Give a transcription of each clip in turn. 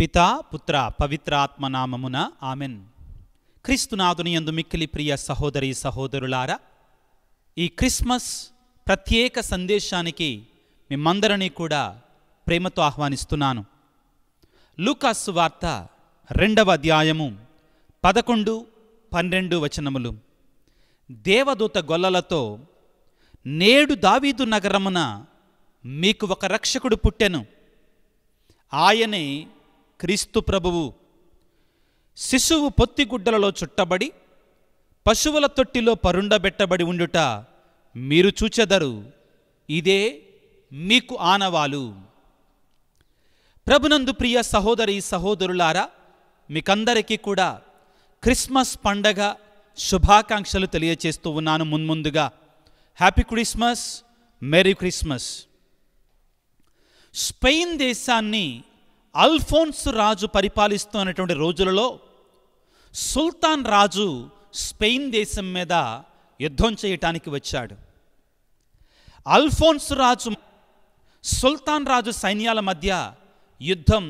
పితా పుత్ర పవిత్రాత్మ నామమున ఆమెన్ క్రీస్తునాథుని ఎందు మిక్కిలి ప్రియ సహోదరి సహోదరులారా ఈ క్రిస్మస్ ప్రత్యేక సందేశానికి మిమ్మందరినీ కూడా ప్రేమతో ఆహ్వానిస్తున్నాను లూకాసు వార్త రెండవ అధ్యాయము పదకొండు పన్నెండు వచనములు దేవదూత గొల్లలతో నేడు దావీదు నగరమున మీకు ఒక రక్షకుడు పుట్టెను ఆయనే క్రీస్తు ప్రభువు శిశువు పొత్తిగుడ్డలలో చుట్టబడి పశువుల తొట్టిలో పరుండబెట్టబడి ఉండుట మీరు చూచెదరు ఇదే మీకు ఆనవాలు ప్రభునందు ప్రియ సహోదరి సహోదరులారా మీకందరికీ కూడా క్రిస్మస్ పండగ శుభాకాంక్షలు తెలియచేస్తూ ఉన్నాను మున్ముందుగా happy Christmas merry Christmas Spain దేశాన్ని అల్ఫోన్స్ రాజు పరిపాలిస్తున్నటువంటి రోజులలో సుల్తాన్ రాజు స్పెయిన్ దేశం మీద యుద్ధం చేయటానికి వచ్చాడు అల్ఫోన్స్ రాజు సుల్తాన్ రాజు సైన్యాల మధ్య యుద్ధం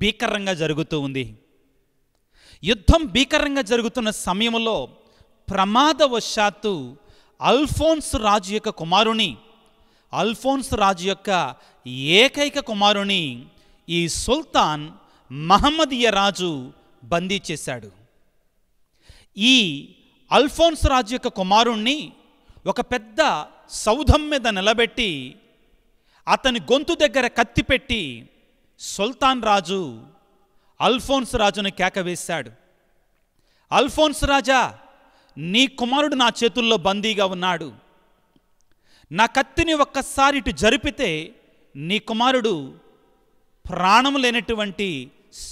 భీకరంగా జరుగుతూ ఉంది యుద్ధం భీకరంగా జరుగుతున్న సమయంలో ప్రమాదవశాత్తు అల్ఫోన్స్ రాజు యొక్క కుమారుని అల్ఫోన్స్ రాజు యొక్క ఏకైక కుమారుని ఈ సుల్తాన్ మహమ్మదీయ రాజు బందీ చేశాడు ఈ అల్ఫోన్స్ రాజు యొక్క కుమారుణ్ణి ఒక పెద్ద సౌధం మీద నిలబెట్టి అతని గొంతు దగ్గర కత్తి పెట్టి సుల్తాన్ రాజు అల్ఫోన్స్ రాజును కేకవేశాడు అల్ఫోన్స్ రాజా నీ కుమారుడు నా చేతుల్లో బందీగా ఉన్నాడు నా కత్తిని ఒక్కసారి ఇటు జరిపితే నీ కుమారుడు ప్రాణం లేనటువంటి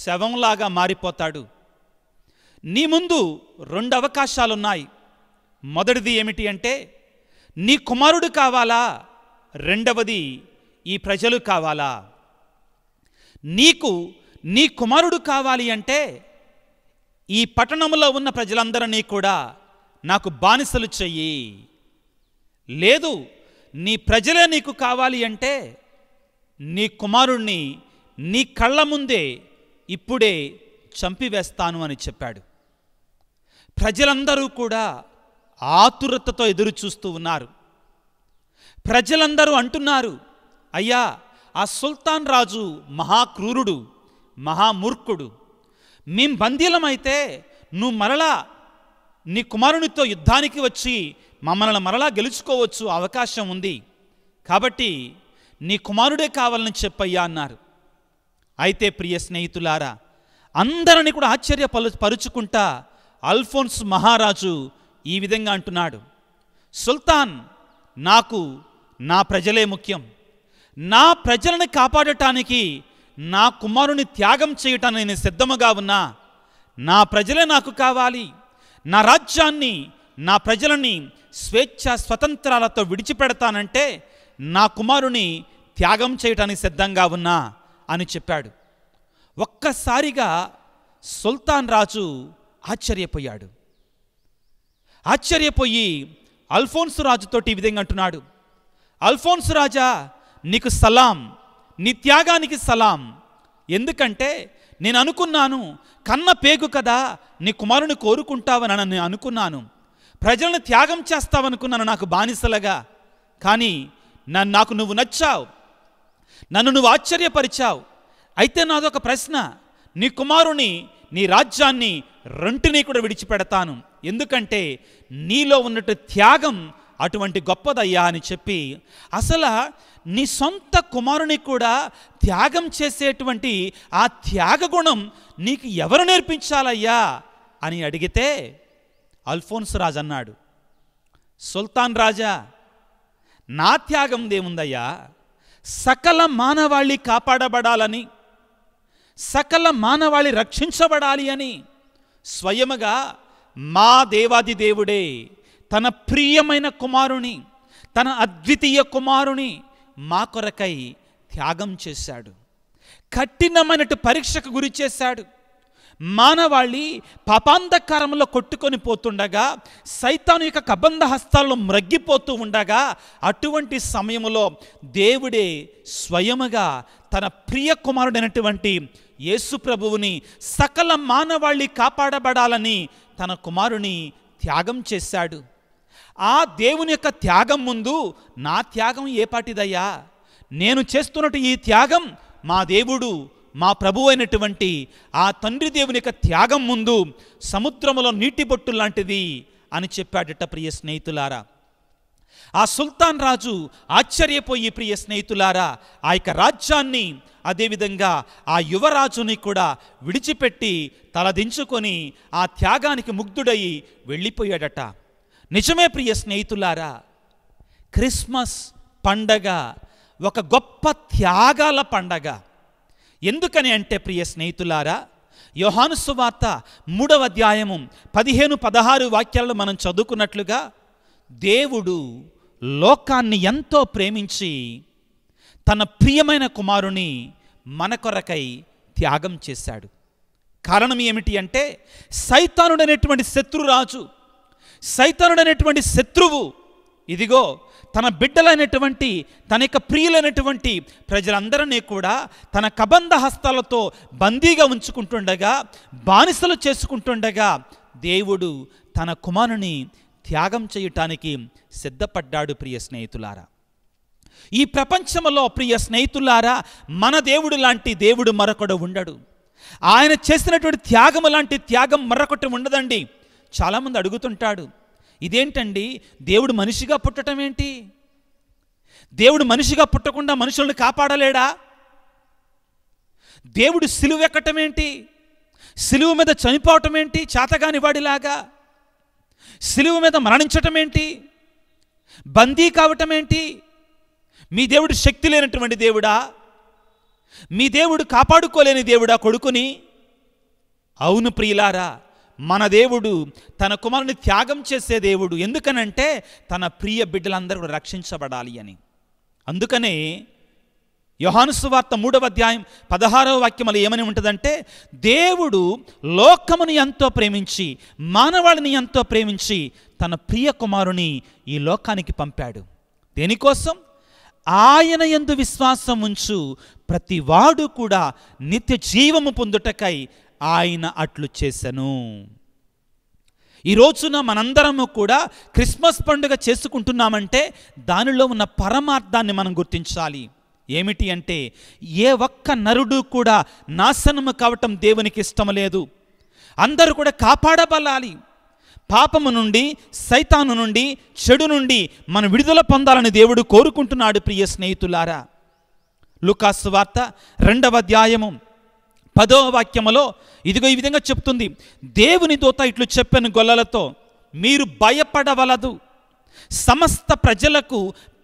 శవంలాగా మారిపోతాడు నీ ముందు రెండు అవకాశాలున్నాయి మొదటిది ఏమిటి అంటే నీ కుమారుడు కావాలా రెండవది ఈ ప్రజలు కావాలా నీకు నీ కుమారుడు కావాలి అంటే ఈ పట్టణంలో ఉన్న ప్రజలందరినీ కూడా నాకు బానిసలు చెయ్యి లేదు నీ ప్రజలే నీకు కావాలి అంటే నీ కుమారుణ్ణి నీ కళ్ళ ముందే ఇప్పుడే చంపివేస్తాను అని చెప్పాడు ప్రజలందరూ కూడా ఆతురతతో ఎదురు చూస్తూ ఉన్నారు ప్రజలందరూ అంటున్నారు అయ్యా ఆ సుల్తాన్ రాజు మహాక్రూరుడు మహామూర్ఖుడు మేం బందీలమైతే నువ్వు మరలా నీ కుమారునితో యుద్ధానికి వచ్చి మమ్మల్ని మరలా గెలుచుకోవచ్చు అవకాశం ఉంది కాబట్టి నీ కుమారుడే కావాలని చెప్పయ్యా అన్నారు అయితే ప్రియ స్నేహితులారా అందరిని కూడా పలు పరుచుకుంటా అల్ఫోన్స్ మహారాజు ఈ విధంగా అంటున్నాడు సుల్తాన్ నాకు నా ప్రజలే ముఖ్యం నా ప్రజలను కాపాడటానికి నా కుమారుని త్యాగం చేయటానికి నేను సిద్ధముగా ఉన్నా నా ప్రజలే నాకు కావాలి నా రాజ్యాన్ని నా ప్రజలని స్వేచ్ఛ స్వతంత్రాలతో విడిచిపెడతానంటే నా కుమారుని త్యాగం చేయటానికి సిద్ధంగా ఉన్నా అని చెప్పాడు ఒక్కసారిగా సుల్తాన్ రాజు ఆశ్చర్యపోయాడు ఆశ్చర్యపోయి అల్ఫోన్సు రాజుతోటి ఈ విధంగా అంటున్నాడు అల్ఫోన్సు రాజా నీకు సలాం నీ త్యాగానికి సలాం ఎందుకంటే నేను అనుకున్నాను కన్న పేగు కదా నీ కుమారుని కోరుకుంటావని నేను అనుకున్నాను ప్రజలను త్యాగం చేస్తావనుకున్నాను నాకు బానిసలుగా కానీ నన్ను నాకు నువ్వు నచ్చావు నన్ను నువ్వు ఆశ్చర్యపరిచావు అయితే నాదొక ప్రశ్న నీ కుమారుని నీ రాజ్యాన్ని రెంటినీ కూడా విడిచిపెడతాను ఎందుకంటే నీలో ఉన్నట్టు త్యాగం అటువంటి గొప్పదయ్యా అని చెప్పి అసలు నీ సొంత కుమారుని కూడా త్యాగం చేసేటువంటి ఆ త్యాగ గుణం నీకు ఎవరు నేర్పించాలయ్యా అని అడిగితే అల్ఫోన్స్ రాజు అన్నాడు సుల్తాన్ రాజా నా త్యాగం దేముందయ్యా సకల మానవాళి కాపాడబడాలని సకల మానవాళి రక్షించబడాలి అని స్వయముగా మా దేవాది దేవుడే తన ప్రియమైన కుమారుని తన అద్వితీయ కుమారుని మా కొరకై త్యాగం చేశాడు కఠినమైనటు పరీక్షకు గురి చేశాడు మానవాళి పాపాంధకారంలో కొట్టుకొని పోతుండగా సైతాను యొక్క కబంధ హస్తాల్లో మ్రగ్గిపోతూ ఉండగా అటువంటి సమయంలో దేవుడే స్వయముగా తన ప్రియ కుమారుడైనటువంటి యేసు ప్రభువుని సకల మానవాళి కాపాడబడాలని తన కుమారుని త్యాగం చేశాడు ఆ దేవుని యొక్క త్యాగం ముందు నా త్యాగం ఏ పాటిదయ్యా నేను చేస్తున్నట్టు ఈ త్యాగం మా దేవుడు మా ప్రభు అయినటువంటి ఆ తండ్రి దేవుని యొక్క త్యాగం ముందు సముద్రములో నీటి బొట్టు లాంటిది అని చెప్పాడట ప్రియ స్నేహితులారా ఆ సుల్తాన్ రాజు ఆశ్చర్యపోయి ప్రియ స్నేహితులారా ఆ యొక్క రాజ్యాన్ని అదేవిధంగా ఆ యువరాజుని కూడా విడిచిపెట్టి తలదించుకొని ఆ త్యాగానికి ముగ్ధుడయి వెళ్ళిపోయాడట నిజమే ప్రియ స్నేహితులారా క్రిస్మస్ పండగ ఒక గొప్ప త్యాగాల పండగ ఎందుకని అంటే ప్రియ స్నేహితులారా యోహానుసువార్త మూడవ అధ్యాయము పదిహేను పదహారు వాక్యాలను మనం చదువుకున్నట్లుగా దేవుడు లోకాన్ని ఎంతో ప్రేమించి తన ప్రియమైన కుమారుని మన కొరకై త్యాగం చేశాడు కారణం ఏమిటి అంటే సైతానుడనేటువంటి శత్రురాజు సైతానుడనేటువంటి శత్రువు ఇదిగో తన బిడ్డలైనటువంటి తన యొక్క ప్రియులైనటువంటి ప్రజలందరినీ కూడా తన కబంధ హస్తాలతో బందీగా ఉంచుకుంటుండగా బానిసలు చేసుకుంటుండగా దేవుడు తన కుమారుని త్యాగం చేయటానికి సిద్ధపడ్డాడు ప్రియ స్నేహితులారా ఈ ప్రపంచంలో ప్రియ స్నేహితులారా మన దేవుడు లాంటి దేవుడు మరొకడు ఉండడు ఆయన చేసినటువంటి త్యాగం లాంటి త్యాగం మరొకటి ఉండదండి చాలామంది అడుగుతుంటాడు ఇదేంటండి దేవుడు మనిషిగా పుట్టడం ఏంటి దేవుడు మనిషిగా పుట్టకుండా మనుషులను కాపాడలేడా దేవుడు సిలువ ఎక్కటం ఏంటి సిలువు మీద చనిపోవటం ఏంటి చేతగాని వాడిలాగా సిలువు మీద మరణించటం ఏంటి బందీ కావటం ఏంటి మీ దేవుడు శక్తి లేనటువంటి దేవుడా మీ దేవుడు కాపాడుకోలేని దేవుడా కొడుకుని అవును ప్రియులారా మన దేవుడు తన కుమారుని త్యాగం చేసే దేవుడు ఎందుకనంటే తన ప్రియ బిడ్డలందరూ రక్షించబడాలి అని అందుకనే యోహానుసువార్త మూడవ అధ్యాయం పదహారవ వాక్యములు ఏమని ఉంటుందంటే దేవుడు లోకమును ఎంతో ప్రేమించి మానవాళిని ఎంతో ప్రేమించి తన ప్రియ కుమారుని ఈ లోకానికి పంపాడు దేనికోసం ఆయన ఎందు విశ్వాసం ఉంచు ప్రతివాడు కూడా నిత్య జీవము పొందుటకై ఆయన అట్లు చేశాను ఈ రోజున మనందరము కూడా క్రిస్మస్ పండుగ చేసుకుంటున్నామంటే దానిలో ఉన్న పరమార్థాన్ని మనం గుర్తించాలి ఏమిటి అంటే ఏ ఒక్క నరుడు కూడా నాశనము కావటం దేవునికి ఇష్టం లేదు అందరూ కూడా కాపాడబలాలి పాపము నుండి సైతాను నుండి చెడు నుండి మనం విడుదల పొందాలని దేవుడు కోరుకుంటున్నాడు ప్రియ స్నేహితులారా లుకాసు వార్త రెండవ అధ్యాయము పదో వాక్యములో ఇదిగో ఈ విధంగా చెప్తుంది దేవుని దూత ఇట్లు చెప్పిన గొల్లలతో మీరు భయపడవలదు సమస్త ప్రజలకు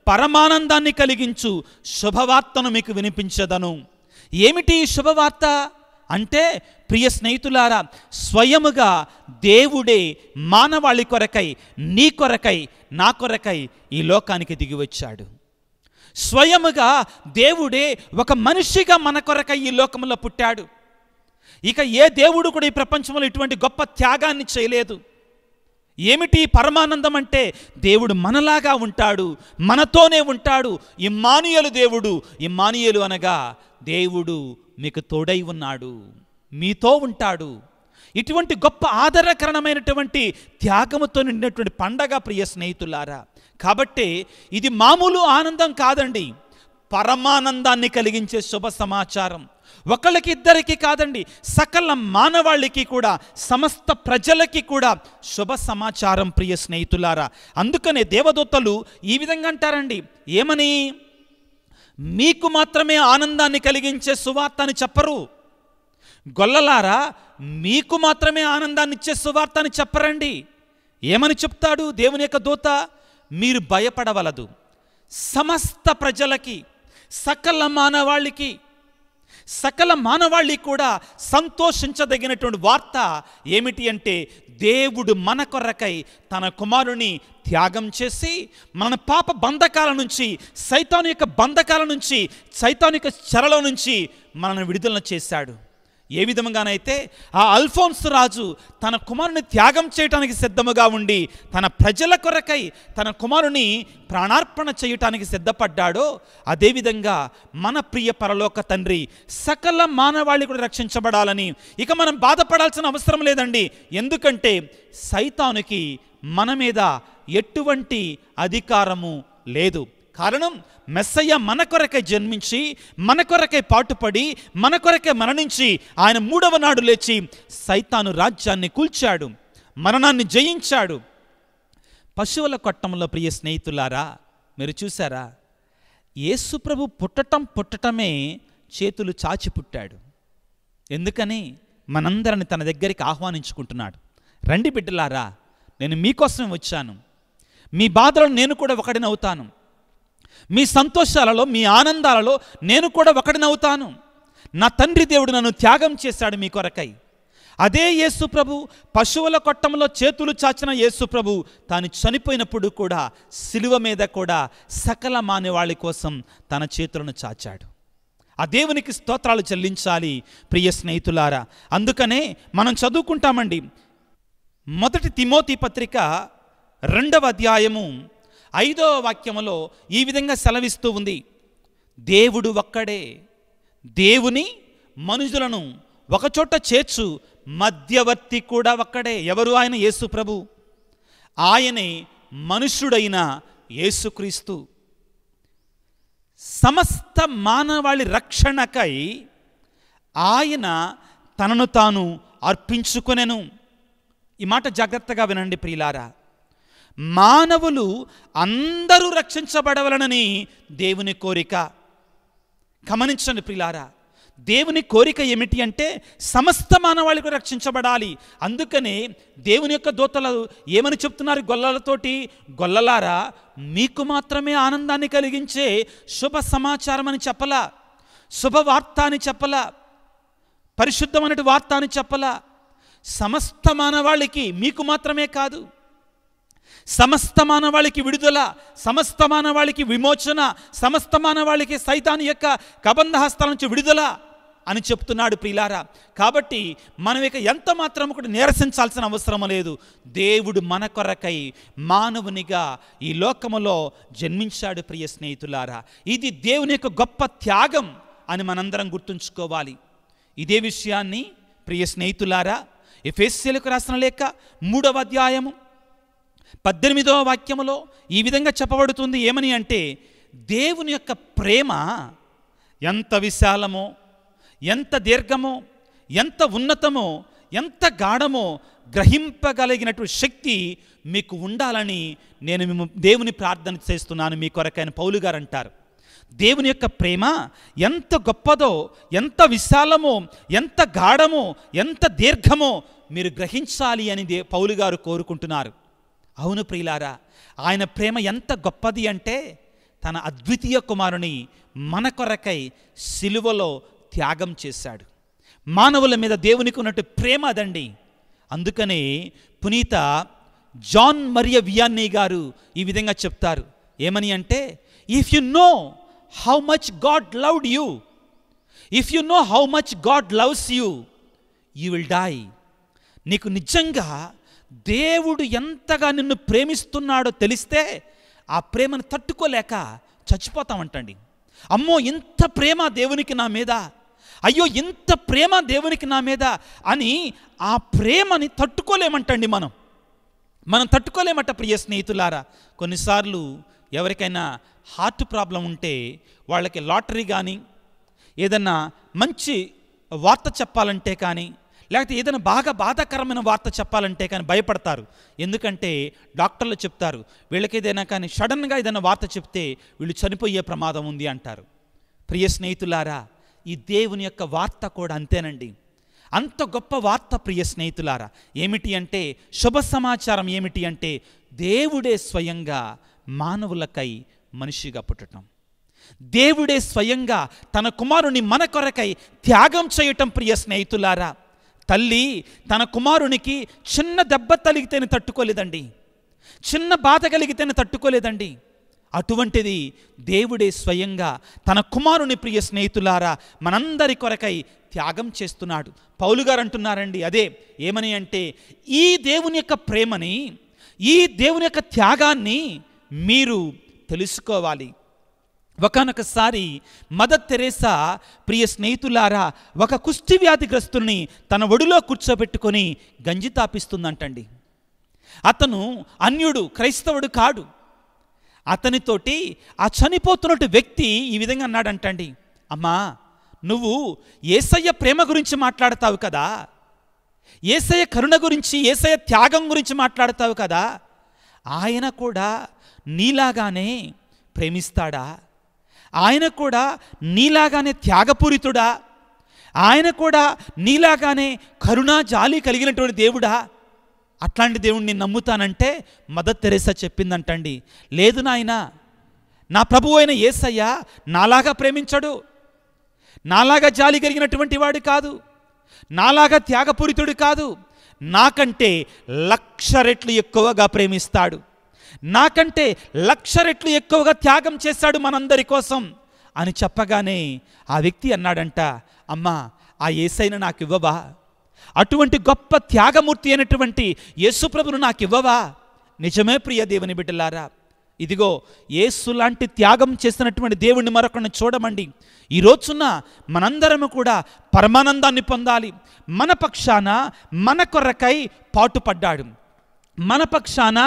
పరమానందాన్ని కలిగించు శుభవార్తను మీకు వినిపించదను ఏమిటి శుభవార్త అంటే ప్రియ స్నేహితులారా స్వయముగా దేవుడే మానవాళి కొరకై నీ కొరకై నా కొరకై ఈ లోకానికి దిగివచ్చాడు స్వయముగా దేవుడే ఒక మనిషిగా మన కొరకై ఈ లోకంలో పుట్టాడు ఇక ఏ దేవుడు కూడా ఈ ప్రపంచంలో ఇటువంటి గొప్ప త్యాగాన్ని చేయలేదు ఏమిటి పరమానందం అంటే దేవుడు మనలాగా ఉంటాడు మనతోనే ఉంటాడు ఇమ్మానుయలు దేవుడు ఇమ్మానుయలు అనగా దేవుడు మీకు తోడై ఉన్నాడు మీతో ఉంటాడు ఇటువంటి గొప్ప ఆదరకరణమైనటువంటి త్యాగముతో నిండినటువంటి పండగ ప్రియ స్నేహితులారా కాబట్టి ఇది మామూలు ఆనందం కాదండి పరమానందాన్ని కలిగించే శుభ సమాచారం ఒకళ్ళకి ఇద్దరికి కాదండి సకల మానవాళికి కూడా సమస్త ప్రజలకి కూడా శుభ సమాచారం ప్రియ స్నేహితులారా అందుకనే దేవదూతలు ఈ విధంగా అంటారండి ఏమని మీకు మాత్రమే ఆనందాన్ని కలిగించే సువార్త అని చెప్పరు గొల్లలారా మీకు మాత్రమే ఆనందాన్ని ఇచ్చే సువార్త అని చెప్పరండి ఏమని చెప్తాడు దేవుని యొక్క దూత మీరు భయపడవలదు సమస్త ప్రజలకి సకల మానవాళికి సకల మానవాళి కూడా సంతోషించదగినటువంటి వార్త ఏమిటి అంటే దేవుడు మన కొరకై తన కుమారుని త్యాగం చేసి మన పాప బంధకాల నుంచి సైతాను యొక్క బంధకాల నుంచి సైతాను యొక్క నుంచి మనల్ని విడుదల చేశాడు ఏ విధముగానైతే ఆ అల్ఫోన్స్ రాజు తన కుమారుని త్యాగం చేయటానికి సిద్ధముగా ఉండి తన ప్రజల కొరకై తన కుమారుని ప్రాణార్పణ చేయటానికి సిద్ధపడ్డాడో అదేవిధంగా మన ప్రియ పరలోక తండ్రి సకల మానవాళి కూడా రక్షించబడాలని ఇక మనం బాధపడాల్సిన అవసరం లేదండి ఎందుకంటే సైతానికి మన మీద ఎటువంటి అధికారము లేదు కారణం మెస్సయ్య మన కొరకై జన్మించి మన కొరకై పాటుపడి మన కొరకై మరణించి ఆయన మూడవ నాడు లేచి సైతాను రాజ్యాన్ని కూల్చాడు మరణాన్ని జయించాడు పశువుల కొట్టంలో ప్రియ స్నేహితులారా మీరు చూసారా యేసుప్రభు పుట్టటం పుట్టటమే చేతులు చాచి పుట్టాడు ఎందుకని మనందరిని తన దగ్గరికి ఆహ్వానించుకుంటున్నాడు రండి బిడ్డలారా నేను మీకోసమే వచ్చాను మీ బాధలను నేను కూడా ఒకడిని అవుతాను మీ సంతోషాలలో మీ ఆనందాలలో నేను కూడా ఒకటినవుతాను నా తండ్రి దేవుడు నన్ను త్యాగం చేశాడు మీ కొరకై అదే యేసుప్రభు పశువుల కొట్టంలో చేతులు చాచిన యేసుప్రభు తాను చనిపోయినప్పుడు కూడా సిలువ మీద కూడా సకల మానేవాళ్ళ కోసం తన చేతులను చాచాడు ఆ దేవునికి స్తోత్రాలు చెల్లించాలి ప్రియ స్నేహితులారా అందుకనే మనం చదువుకుంటామండి మొదటి తిమోతి పత్రిక రెండవ అధ్యాయము ఐదో వాక్యములో ఈ విధంగా సెలవిస్తూ ఉంది దేవుడు ఒక్కడే దేవుని మనుషులను ఒకచోట చేర్చు మధ్యవర్తి కూడా ఒక్కడే ఎవరు ఆయన యేసు ప్రభు ఆయనే మనుష్యుడైన యేసుక్రీస్తు సమస్త మానవాళి రక్షణకై ఆయన తనను తాను అర్పించుకునెను ఈ మాట జాగ్రత్తగా వినండి ప్రియులారా మానవులు అందరూ రక్షించబడవలనని దేవుని కోరిక గమనించండి ప్రిలారా దేవుని కోరిక ఏమిటి అంటే సమస్త మానవాళికి రక్షించబడాలి అందుకనే దేవుని యొక్క దూతలు ఏమని చెప్తున్నారు గొల్లలతోటి గొల్లలారా మీకు మాత్రమే ఆనందాన్ని కలిగించే శుభ సమాచారం అని చెప్పలా శుభవార్త అని చెప్పలా పరిశుద్ధమైన వార్త అని చెప్పలా సమస్త మానవాళికి మీకు మాత్రమే కాదు సమస్త మానవాళికి విడుదల సమస్త మానవాళికి విమోచన సమస్త మానవాళికి సైతాన్ యొక్క కబంధ హస్తాల నుంచి విడుదల అని చెప్తున్నాడు ప్రియులారా కాబట్టి మనం ఇక ఎంత మాత్రం కూడా నిరసించాల్సిన అవసరం లేదు దేవుడు మన కొరకై మానవునిగా ఈ లోకములో జన్మించాడు ప్రియ స్నేహితులారా ఇది దేవుని యొక్క గొప్ప త్యాగం అని మనందరం గుర్తుంచుకోవాలి ఇదే విషయాన్ని ప్రియ స్నేహితులారా ఎఫ్ఎస్సీలకు రాసిన లేక మూడవ అధ్యాయము పద్దెనిమిదవ వాక్యములో ఈ విధంగా చెప్పబడుతుంది ఏమని అంటే దేవుని యొక్క ప్రేమ ఎంత విశాలమో ఎంత దీర్ఘమో ఎంత ఉన్నతమో ఎంత గాఢమో గ్రహింపగలిగినటువంటి శక్తి మీకు ఉండాలని నేను దేవుని ప్రార్థన చేస్తున్నాను మీ కొరకైన పౌలు గారు అంటారు దేవుని యొక్క ప్రేమ ఎంత గొప్పదో ఎంత విశాలమో ఎంత గాఢమో ఎంత దీర్ఘమో మీరు గ్రహించాలి అని దే పౌలు గారు కోరుకుంటున్నారు అవును ప్రియులారా ఆయన ప్రేమ ఎంత గొప్పది అంటే తన అద్వితీయ కుమారుని మన కొరకై సిలువలో త్యాగం చేశాడు మానవుల మీద దేవునికి ఉన్నట్టు ప్రేమ అదండి అందుకని పునీత జాన్ మరియ వియాన్ని గారు ఈ విధంగా చెప్తారు ఏమని అంటే if you know how much God loved you if you know how much God loves you you will die నీకు నిజంగా దేవుడు ఎంతగా నిన్ను ప్రేమిస్తున్నాడో తెలిస్తే ఆ ప్రేమను తట్టుకోలేక చచ్చిపోతామంటండి అమ్మో ఇంత ప్రేమ దేవునికి నా మీద అయ్యో ఇంత ప్రేమ దేవునికి నా మీద అని ఆ ప్రేమని తట్టుకోలేమంటండి మనం మనం తట్టుకోలేమట ప్రియ స్నేహితులారా కొన్నిసార్లు ఎవరికైనా హార్ట్ ప్రాబ్లం ఉంటే వాళ్ళకి లాటరీ కానీ ఏదన్నా మంచి వార్త చెప్పాలంటే కానీ లేకపోతే ఏదైనా బాగా బాధాకరమైన వార్త చెప్పాలంటే కానీ భయపడతారు ఎందుకంటే డాక్టర్లు చెప్తారు వీళ్ళకి ఏదైనా కానీ సడన్గా ఏదైనా వార్త చెప్తే వీళ్ళు చనిపోయే ప్రమాదం ఉంది అంటారు ప్రియ స్నేహితులారా ఈ దేవుని యొక్క వార్త కూడా అంతేనండి అంత గొప్ప వార్త ప్రియ స్నేహితులారా ఏమిటి అంటే శుభ సమాచారం ఏమిటి అంటే దేవుడే స్వయంగా మానవులకై మనిషిగా పుట్టడం దేవుడే స్వయంగా తన కుమారుని మన కొరకై త్యాగం చేయటం ప్రియ స్నేహితులారా తల్లి తన కుమారునికి చిన్న దెబ్బ తలిగితేనే తట్టుకోలేదండి చిన్న బాధ కలిగితేనే తట్టుకోలేదండి అటువంటిది దేవుడే స్వయంగా తన కుమారుని ప్రియ స్నేహితులారా మనందరి కొరకై త్యాగం చేస్తున్నాడు పౌలు గారు అంటున్నారండి అదే ఏమని అంటే ఈ దేవుని యొక్క ప్రేమని ఈ దేవుని యొక్క త్యాగాన్ని మీరు తెలుసుకోవాలి ఒకనొకసారి మదర్ తెరేసా ప్రియ స్నేహితులారా ఒక కుష్టి వ్యాధిగ్రస్తుల్ని తన ఒడిలో కూర్చోబెట్టుకొని గంజి తాపిస్తుందంటండి అతను అన్యుడు క్రైస్తవుడు కాడు అతనితోటి ఆ చనిపోతున్నట్టు వ్యక్తి ఈ విధంగా అన్నాడంటండి అమ్మా నువ్వు ఏసయ్య ప్రేమ గురించి మాట్లాడతావు కదా ఏసయ్య కరుణ గురించి ఏసయ్య త్యాగం గురించి మాట్లాడతావు కదా ఆయన కూడా నీలాగానే ప్రేమిస్తాడా ఆయన కూడా నీలాగానే త్యాగపూరితుడా ఆయన కూడా నీలాగానే కరుణా జాలి కలిగినటువంటి దేవుడా అట్లాంటి దేవుణ్ణి నమ్ముతానంటే మదర్ తెరేసా చెప్పిందంటండి లేదు నాయన నా ప్రభు అయిన ఏసయ్య నాలాగా ప్రేమించడు నాలాగా జాలి కలిగినటువంటి వాడు కాదు నాలాగా త్యాగపూరితుడు కాదు నాకంటే లక్ష రెట్లు ఎక్కువగా ప్రేమిస్తాడు నాకంటే లక్ష రెట్లు ఎక్కువగా త్యాగం చేశాడు మనందరి కోసం అని చెప్పగానే ఆ వ్యక్తి అన్నాడంట అమ్మా ఆ ఏసైన నాకు ఇవ్వవా అటువంటి గొప్ప త్యాగమూర్తి అయినటువంటి యేసుప్రభును నాకు ఇవ్వవా నిజమే ప్రియ దేవుని బిడ్డలారా ఇదిగో ఏసు లాంటి త్యాగం చేసినటువంటి దేవుణ్ణి మరొకరిని చూడమండి ఈ మనందరము కూడా పరమానందాన్ని పొందాలి మన పక్షాన మన కొర్రకై పాటుపడ్డాడు మన పక్షాన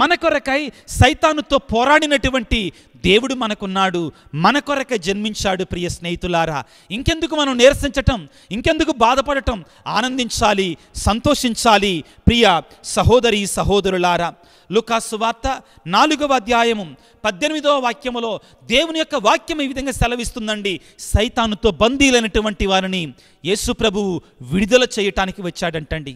మన కొరకై సైతానుతో పోరాడినటువంటి దేవుడు మనకున్నాడు మన కొరకై జన్మించాడు ప్రియ స్నేహితులారా ఇంకెందుకు మనం నిరసించటం ఇంకెందుకు బాధపడటం ఆనందించాలి సంతోషించాలి ప్రియ సహోదరి సహోదరులారా లుకాసు వార్త నాలుగవ అధ్యాయము పద్దెనిమిదవ వాక్యములో దేవుని యొక్క వాక్యం ఈ విధంగా సెలవిస్తుందండి సైతానుతో బందీలైనటువంటి వారిని యేసు ప్రభువు విడుదల చేయటానికి వచ్చాడంటండి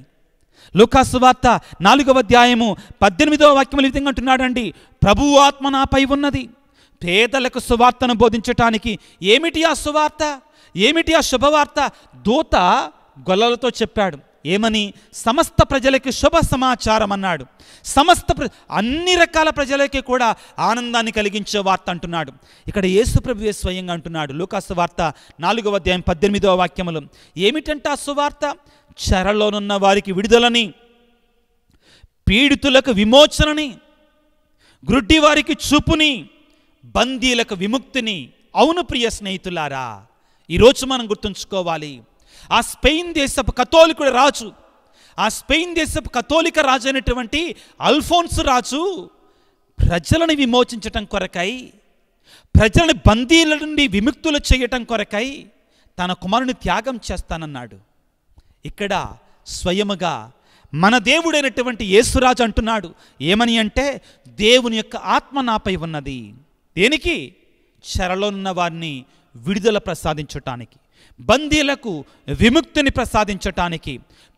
లుకాసు వార్త నాలుగవ అధ్యాయము పద్దెనిమిదవ వాక్యములు విధంగా అంటున్నాడండి ప్రభు ఆత్మ నాపై ఉన్నది పేదలకు సువార్తను బోధించటానికి ఏమిటి ఆ సువార్త ఏమిటి ఆ శుభవార్త దూత గొల్లలతో చెప్పాడు ఏమని సమస్త ప్రజలకి శుభ సమాచారం అన్నాడు సమస్త ప్ర అన్ని రకాల ప్రజలకి కూడా ఆనందాన్ని కలిగించే వార్త అంటున్నాడు ఇక్కడ యేసుప్రభువే స్వయంగా అంటున్నాడు లూకాసు వార్త నాలుగవ అధ్యాయం పద్దెనిమిదవ వాక్యములు ఏమిటంట ఆ సువార్త చెరలోనున్న వారికి విడుదలని పీడితులకు విమోచనని గ్రుడ్డి వారికి చూపుని బందీలకు విముక్తిని అవును ప్రియ స్నేహితులారా ఈరోజు మనం గుర్తుంచుకోవాలి ఆ స్పెయిన్ దేశపు కథోలికుడు రాజు ఆ స్పెయిన్ దేశపు కథోలిక రాజు అయినటువంటి అల్ఫోన్స్ రాజు ప్రజలను విమోచించటం కొరకై ప్రజలను బందీల నుండి విముక్తులు చేయటం కొరకై తన కుమారుని త్యాగం చేస్తానన్నాడు ఇక్కడ స్వయముగా మన దేవుడైనటువంటి యేసురాజు అంటున్నాడు ఏమని అంటే దేవుని యొక్క ఆత్మ నాపై ఉన్నది దేనికి చెరలోన్న వారిని విడుదల ప్రసాదించటానికి బందీలకు విముక్తిని ప్రసాదించటానికి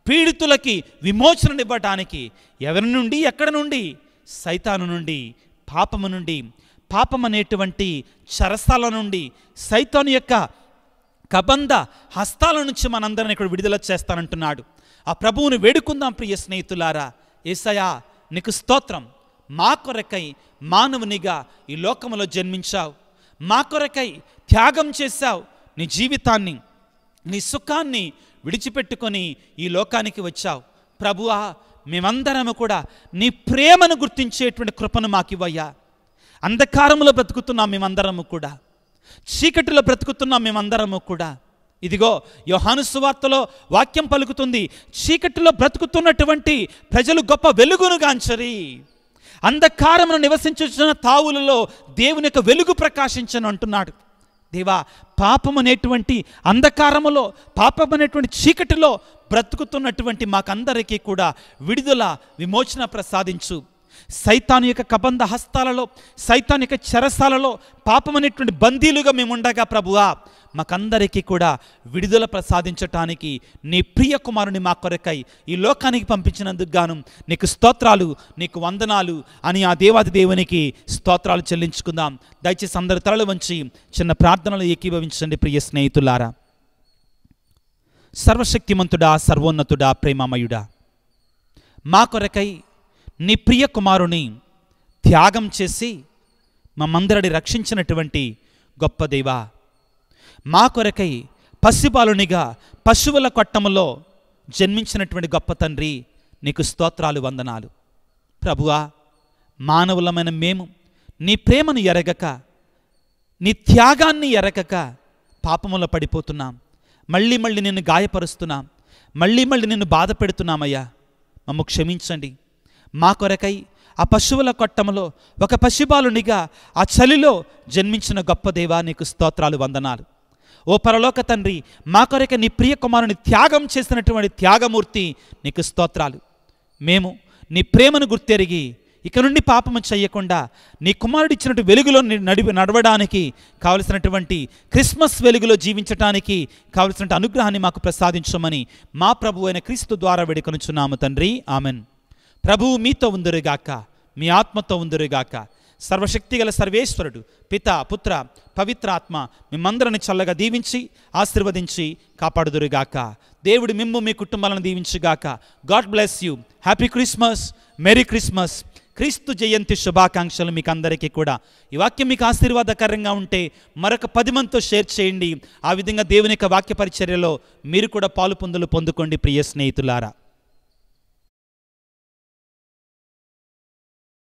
పీడితులకి విమోచననివ్వటానికి ఎవరి నుండి ఎక్కడి నుండి సైతాను నుండి పాపము నుండి పాపం అనేటువంటి చరసాల నుండి సైతాను యొక్క కబంధ హస్తాల నుంచి మనందరిని ఇక్కడ విడుదల చేస్తానంటున్నాడు ఆ ప్రభువుని వేడుకుందాం ప్రియ స్నేహితులారా ఏసయా నీకు స్తోత్రం మా కొరకై మానవునిగా ఈ లోకంలో జన్మించావు మా కొరకై త్యాగం చేశావు నీ జీవితాన్ని నీ సుఖాన్ని విడిచిపెట్టుకొని ఈ లోకానికి వచ్చావు ప్రభువా మేమందరము కూడా నీ ప్రేమను గుర్తించేటువంటి కృపను మాకివ్వయ్యా అంధకారములో బతుకుతున్నాం మేమందరము కూడా చీకటిలో బ్రతుకుతున్నాం మేమందరము కూడా ఇదిగో యోహాను సువార్తలో వాక్యం పలుకుతుంది చీకటిలో బ్రతుకుతున్నటువంటి ప్రజలు గొప్ప వెలుగును గాంచరి అంధకారమును నివసించున్న తావులలో దేవుని యొక్క వెలుగు ప్రకాశించను అంటున్నాడు దేవా పాపము అనేటువంటి అంధకారములో పాపం అనేటువంటి చీకటిలో బ్రతుకుతున్నటువంటి మాకందరికీ కూడా విడుదల విమోచన ప్రసాదించు సైతాను యొక్క కబంధ హస్తాలలో సైతాను యొక్క చెరసాలలో పాపమనేటువంటి బందీలుగా మేముండగా ప్రభువా మాకందరికీ కూడా విడుదల ప్రసాదించటానికి నీ ప్రియ కుమారుని మా కొరకై ఈ లోకానికి పంపించినందుకు గాను నీకు స్తోత్రాలు నీకు వందనాలు అని ఆ దేవాది దేవునికి స్తోత్రాలు చెల్లించుకుందాం దయచేసి అందరి తలలు వంచి చిన్న ప్రార్థనలు ఏకీభవించండి ప్రియ స్నేహితులారా సర్వశక్తిమంతుడా సర్వోన్నతుడా ప్రేమామయుడా మా కొరకై నీ ప్రియ కుమారుని త్యాగం చేసి మమ్మందరిని రక్షించినటువంటి గొప్ప దేవ మా కొరకై పసిపాలునిగా పశువుల కొట్టములో జన్మించినటువంటి గొప్ప తండ్రి నీకు స్తోత్రాలు వందనాలు ప్రభువా మానవులమైన మేము నీ ప్రేమను ఎరగక నీ త్యాగాన్ని ఎరగక పాపముల పడిపోతున్నాం మళ్ళీ మళ్ళీ నిన్ను గాయపరుస్తున్నాం మళ్ళీ మళ్ళీ నిన్ను బాధ పెడుతున్నామయ్యా మమ్ము క్షమించండి మా కొరకై ఆ పశువుల కొట్టములో ఒక పశుబాలునిగా ఆ చలిలో జన్మించిన గొప్ప దేవా నీకు స్తోత్రాలు వందనాలు ఓ పరలోక తండ్రి మా కొరక నీ ప్రియ కుమారుని త్యాగం చేసినటువంటి త్యాగమూర్తి నీకు స్తోత్రాలు మేము నీ ప్రేమను గుర్తెరిగి ఇక నుండి పాపము చేయకుండా నీ కుమారుడు ఇచ్చినట్టు వెలుగులో నడి నడవడానికి కావలసినటువంటి క్రిస్మస్ వెలుగులో జీవించడానికి కావలసినటువంటి అనుగ్రహాన్ని మాకు ప్రసాదించమని మా ప్రభు అయిన క్రీస్తు ద్వారా వేడుకొనుచున్నాము తండ్రి ఆమెన్ ప్రభువు మీతో ఉందరుగాక మీ ఆత్మతో ఉందరుగాక సర్వశక్తి గల సర్వేశ్వరుడు పిత పుత్ర పవిత్రాత్మ మిమ్మందరిని చల్లగా దీవించి ఆశీర్వదించి కాపాడుదురుగాక దేవుడు మిమ్ము మీ కుటుంబాలను దీవించుగాక God bless you happy Christmas merry Christmas క్రీస్తు జయంతి శుభాకాంక్షలు మీకు అందరికీ కూడా ఈ వాక్యం మీకు ఆశీర్వాదకరంగా ఉంటే మరొక పది మందితో షేర్ చేయండి ఆ విధంగా దేవుని యొక్క వాక్య పరిచర్యలో మీరు కూడా పాలు పొందులు పొందుకోండి ప్రియ స్నేహితులారా